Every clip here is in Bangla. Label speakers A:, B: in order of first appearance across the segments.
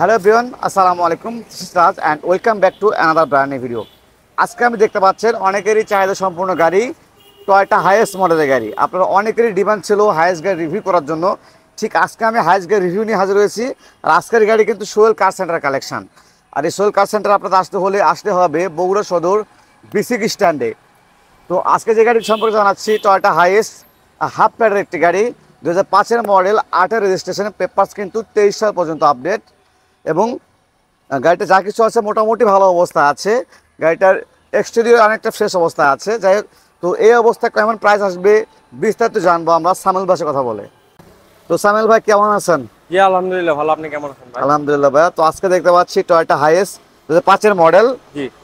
A: হ্যালো বিয়ন আসসালামু আলাইকুম sisters and welcome back to another ব্র্যান্ডে ভিডিও আজকে আমি দেখতে পাচ্ছেন অনেকেরই চাহিদা সম্পূর্ণ গাড়ি টয়টা হায়েস্ট মডেলের গাড়ি আপনারা অনেকেরই ডিমান্ড ছিল হায়েস্ট গাড়ি রিভিউ করার জন্য ঠিক আজকে আমি হায়েস্ট গাড়ি রিভিউ নিয়ে হাজির হয়েছি আর আজকের গাড়ি কিন্তু সোয়েল কার সেন্টার কালেকশান আর এই সোয়েল কার সেন্টার আপনাদের আসতে হলে আসতে হবে বগুড়া সদর বিসিক স্ট্যান্ডে তো আজকে যে গাড়ির সম্পর্কে জানাচ্ছি টয়টা হায়েস্ট হাফ প্যাডের একটি গাড়ি দু হাজার পাঁচের মডেল আটের রেজিস্ট্রেশন পেপার্স কিন্তু তেইশ সাল পর্যন্ত আপডেট এবং গাড়িটা যা কিছু আছে মোটামুটি ভালো অবস্থা আছে গাড়িটার এক্সটেরিয়র অনেকটা ফ্রেশ অবস্থা আছে যাই হোক তো এই অবস্থা কেমন প্রাইস আসবে বিস্তারিত জানবো আমরা সামেল ভাষা কথা বলে তো সামেল ভাই কেমন আছেন আলহামদুলিল্লাহ ভালো আপনি কেমন আছেন আলহামদুলিল্লাহ ভাই তো আজকে দেখতে পাচ্ছি টয়টা হাইয়েস্ট পাঁচের মডেল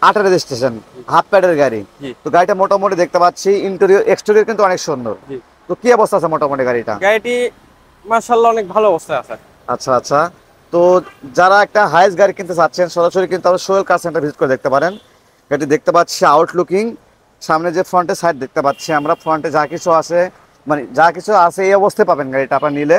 A: আটের রেজিস্ট্রেশন হাফ প্যাডের গাড়ি তো গাড়িটা মোটামুটি দেখতে পাচ্ছি ইন্টেরিয়র এক্সটেরিয়র কিন্তু অনেক সুন্দর তো কি অবস্থা আছে মোটামুটি গাড়িটা গাড়িটি মার্শাল্লাহ অনেক ভালো অবস্থা আছে আচ্ছা আচ্ছা তো যারা একটা হায়েস্ট গাড়ি কিনতে চাচ্ছেন সরাসরি কিন্তু আমরা সোয়েল কার সেন্টার ভিজিট করে দেখতে পারেন গাড়ি দেখতে পাচ্ছি আউটলুকিং সামনে যে ফ্রন্টে সাইড দেখতে পাচ্ছি আমরা ফ্রন্টে যা কিছু আছে মানে যা কিছু আছে এই অবস্থায় পাবেন গাড়িটা আপনার নিলে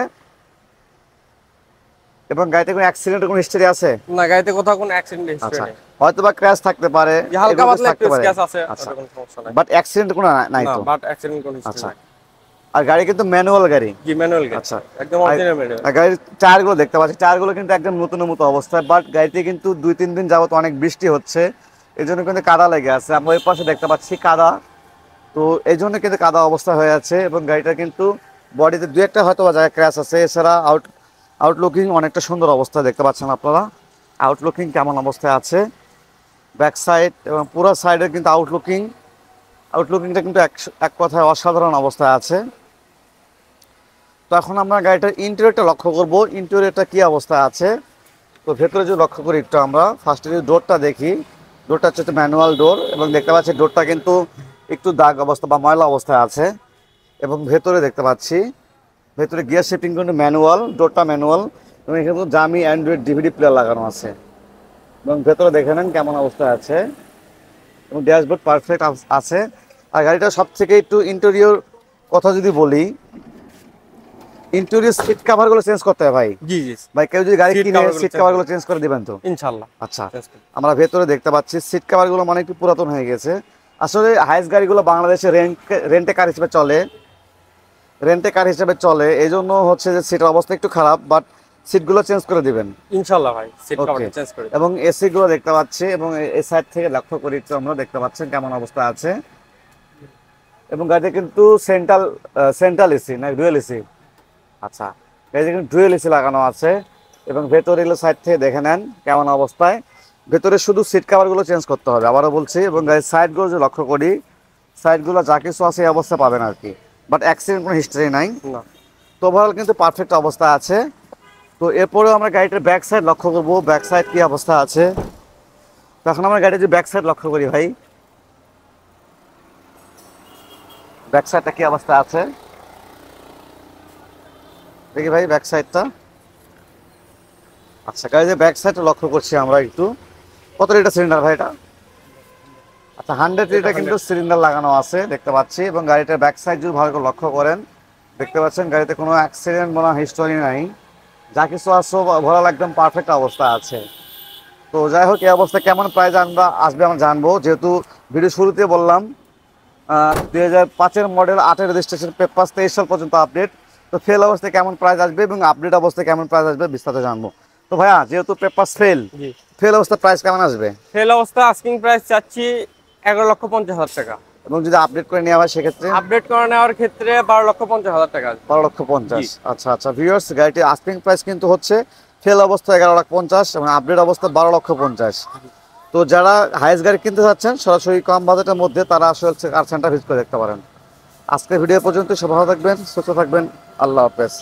A: এবং গাড়িতে কোনো অ্যাক্সিডেন্টের কোনো হিস্ট্রি আছে না গাড়িতে কোথাও কোনো অ্যাক্সিডেন্ট আচ্ছা। হিস্টরি নেই হয়তো বা ক্র্যাশ থাকতে পারে হালকা পাতলা একটু স্ক্র্যাচ আছে আচ্ছা বাট অ্যাক্সিডেন্ট কোনো নাই তো না বাট অ্যাক্সিডেন্ট কোনো হিস্ট্রি আচ্ছা। নাই আর গাড়ি কিন্তু ম্যানুয়াল গাড়ি জি ম্যানুয়াল গাড়ি আচ্ছা একদম অরিজিনাল ম্যানুয়াল আর গাড়ির টায়ারগুলো দেখতে পাচ্ছি টায়ারগুলো কিন্তু একদম নতুনের মতো অবস্থায় বাট গাড়িতে কিন্তু দুই তিন দিন যাবত অনেক বৃষ্টি হচ্ছে এই জন্য কিন্তু কাদা লেগে আছে আমরা ওই পাশে দেখতে পাচ্ছি কাদা তো এই জন্য কিন্তু কাদা অবস্থা হয়ে আছে এবং গাড়িটা কিন্তু বডিতে দু একটা হয়তো জায়গায় ক্র্যাশ আছে এছাড়া আউট আউটলুকিং অনেকটা সুন্দর অবস্থা দেখতে পাচ্ছেন আপনারা আউটলুকিং কেমন অবস্থায় আছে ব্যাক সাইড এবং পুরো সাইডে কিন্তু আউটলুকিং আউটলুকিংটা কিন্তু এক এক কথায় অসাধারণ অবস্থায় আছে তো এখন আমরা গাড়িটার ইন্টেরিয়রটা লক্ষ্য করব ইন্টেরিয়রটা কি অবস্থা আছে তো ভেতরে যদি লক্ষ্য করি একটু আমরা ফার্স্টে যদি ডোরটা দেখি ডোরটা হচ্ছে ম্যানুয়াল ডোর এবং দেখতে পাচ্ছি ডোরটা কিন্তু একটু দাগ অবস্থা বা ময়লা অবস্থায় আছে এবং ভেতরে দেখতে পাচ্ছি ভেতরে গিয়ার শিফটিং কিন্তু ম্যানুয়াল ডোরটা ম্যানুয়াল এবং এখানে কিন্তু জামি অ্যান্ড্রয়েড ডিভিডি প্লেয়ার লাগানো আছে এবং ভেতরে দেখে নেন কেমন অবস্থা আছে এবং ড্যাশবোর্ড পারফেক্ট আছে আর গাড়িটা সব থেকে একটু ইন্টেরিয়র কথা যদি বলি ইন্টেরিয়র সিট কভার গুলো চেঞ্জ করতে হয় ভাই জি জি ভাই কেউ যদি গাড়ি কিনে সিট কভার গুলো চেঞ্জ করে দিবেন তো ইনশাআল্লাহ আচ্ছা আমরা ভেতরে দেখতে পাচ্ছি সিট কভার গুলো মানে একটু পুরাতন হয়ে গেছে আসলে হাইস গুলো বাংলাদেশে রেন্ট রেন্টে কার হিসেবে চলে রেন্টে কার হিসেবে চলে এই জন্য হচ্ছে যে সিটের অবস্থা একটু খারাপ বাট সিট গুলো চেঞ্জ করে দিবেন ইনশাআল্লাহ ভাই সিট কভারটা চেঞ্জ করে এবং এসি গুলো দেখতে পাচ্ছি এবং এই সাইড থেকে লক্ষ্য করি তো আমরা দেখতে পাচ্ছেন কেমন অবস্থা আছে এবং গাড়িতে কিন্তু সেন্ট্রাল সেন্ট্রাল এসি না ডুয়েল এসি আচ্ছা এই যে ডুয়েল এসি লাগানো আছে এবং ভেতরে এগুলো সাইড থেকে দেখে নেন কেমন অবস্থায় ভেতরে শুধু সিট কাভারগুলো চেঞ্জ করতে হবে আবারও বলছি এবং গাড়ির সাইডগুলো যে লক্ষ্য করি সাইডগুলো যা কিছু আছে এই অবস্থা পাবেন আর কি বাট অ্যাক্সিডেন্ট কোনো হিস্ট্রি নাই তো ওভারঅল কিন্তু পারফেক্ট অবস্থা আছে তো এরপরেও আমরা গাড়িটার ব্যাক সাইড লক্ষ্য করবো ব্যাক সাইড কী অবস্থা আছে তখন আমরা গাড়ির যে ব্যাক সাইড লক্ষ্য করি ভাই ব্যাক সাইডটা কী অবস্থা আছে দেখি ভাই ব্যাক সাইডটা আচ্ছা গাড়ি যে ব্যাক সাইডটা লক্ষ্য করছি আমরা একটু কত লিটার সিলিন্ডার ভাই এটা আচ্ছা হান্ড্রেড লিটার কিন্তু সিলিন্ডার লাগানো আছে দেখতে পাচ্ছি এবং গাড়িটার ব্যাক সাইড যদি ভালো করে লক্ষ্য করেন দেখতে পাচ্ছেন গাড়িতে কোনো অ্যাক্সিডেন্ট বা হিস্টোরি নাই যা কিছু আসো ভরাল একদম পারফেক্ট অবস্থা আছে তো যাই হোক এই অবস্থা কেমন প্রাইজ আমরা আসবে আমরা জানবো যেহেতু ভিডিও শুরুতে বললাম দুই হাজার পাঁচের মডেল আটের রেজিস্ট্রেশন পেপার তেইশ সাল পর্যন্ত আপডেট তো ফেল অবস্থায় কেমন প্রাইস আসবে এবং আপডেট অবস্থায় কেমন প্রাইস আসবে বিস্তারিত জানবো তো ভাইয়া যেহেতু পেপার ফেল ফেল অবস্থা প্রাইস কেমন আসবে ফেল অবস্থা আস্কিং প্রাইস চাচ্ছি এগারো লক্ষ পঞ্চাশ হাজার টাকা এবং যদি আপডেট করে নেওয়া হয় সেক্ষেত্রে আপডেট করে নেওয়ার ক্ষেত্রে বারো লক্ষ পঞ্চাশ হাজার টাকা বারো লক্ষ পঞ্চাশ আচ্ছা আচ্ছা ভিউয়ার্স গাড়িটির আস্কিং প্রাইস কিন্তু হচ্ছে ফেল অবস্থা এগারো লাখ পঞ্চাশ এবং আপডেট অবস্থা বারো লক্ষ পঞ্চাশ তো যারা হাইস্ট গাড়ি কিনতে চাচ্ছেন সরাসরি কম বাজেটের মধ্যে তারা আসলে কার সেন্টার ভিজিট করে দেখতে পারেন আজকের ভিডিও পর্যন্ত সব ভালো থাকবেন সুস্থ থাকবেন আল্লাহ হাফেজ